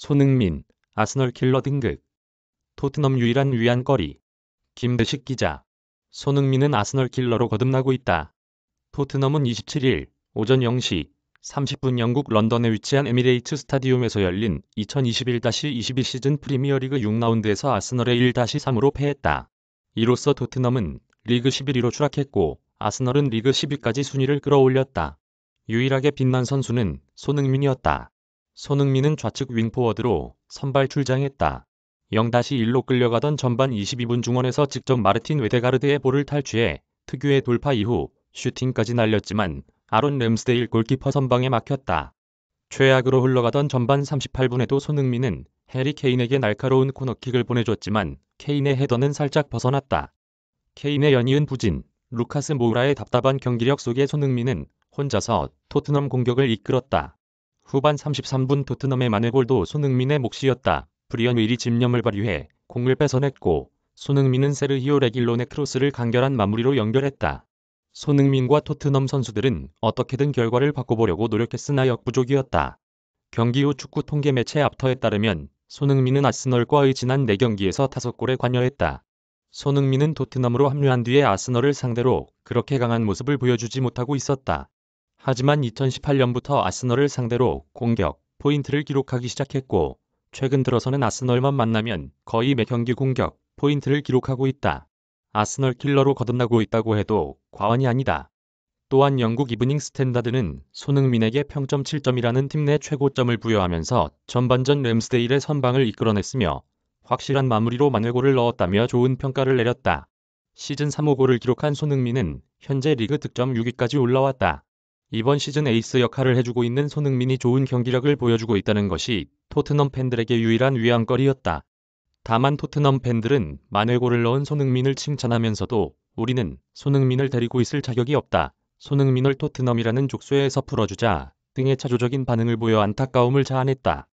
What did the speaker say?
손흥민, 아스널 킬러 등극. 토트넘 유일한 위안거리. 김대식 기자. 손흥민은 아스널 킬러로 거듭나고 있다. 토트넘은 27일 오전 0시 30분 영국 런던에 위치한 에미레이트 스타디움에서 열린 2021-22 시즌 프리미어리그 6라운드에서 아스널의 1-3으로 패했다. 이로써 토트넘은 리그 11위로 추락했고 아스널은 리그 10위까지 순위를 끌어올렸다. 유일하게 빛난 선수는 손흥민이었다. 손흥민은 좌측 윙포워드로 선발 출장했다. 0-1로 끌려가던 전반 22분 중원에서 직접 마르틴 웨데가르드의 볼을 탈취해 특유의 돌파 이후 슈팅까지 날렸지만 아론 램스데일 골키퍼 선방에 막혔다. 최악으로 흘러가던 전반 38분에도 손흥민은 해리 케인에게 날카로운 코너킥을 보내줬지만 케인의 헤더는 살짝 벗어났다. 케인의 연이은 부진, 루카스 모우라의 답답한 경기력 속에 손흥민은 혼자서 토트넘 공격을 이끌었다. 후반 33분 토트넘의 마네골도 손흥민의 몫이었다. 브리언 윌이 집념을 발휘해 공을 뺏어냈고 손흥민은 세르히오 레길론의 크로스를 간결한 마무리로 연결했다. 손흥민과 토트넘 선수들은 어떻게든 결과를 바꿔보려고 노력했으나 역부족이었다. 경기 후 축구 통계 매체 앞터에 따르면 손흥민은 아스널과의 지난 4경기에서 5골에 관여했다. 손흥민은 토트넘으로 합류한 뒤에 아스널을 상대로 그렇게 강한 모습을 보여주지 못하고 있었다. 하지만 2018년부터 아스널을 상대로 공격, 포인트를 기록하기 시작했고 최근 들어서는 아스널만 만나면 거의 매 경기 공격, 포인트를 기록하고 있다. 아스널 킬러로 거듭나고 있다고 해도 과언이 아니다. 또한 영국 이브닝 스탠다드는 손흥민에게 평점 7점이라는 팀 내 최고점을 부여하면서 전반전 램스데일의 선방을 이끌어냈으며 확실한 마무리로 만회골을 넣었다며 좋은 평가를 내렸다. 시즌 3호 골을 기록한 손흥민은 현재 리그 득점 6위까지 올라왔다. 이번 시즌 에이스 역할을 해주고 있는 손흥민이 좋은 경기력을 보여주고 있다는 것이 토트넘 팬들에게 유일한 위안거리였다. 다만 토트넘 팬들은 만회골을 넣은 손흥민을 칭찬하면서도 우리는 손흥민을 데리고 있을 자격이 없다. 손흥민을 토트넘이라는 족쇄에서 풀어주자 등의 차조적인 반응을 보여 안타까움을 자아냈다.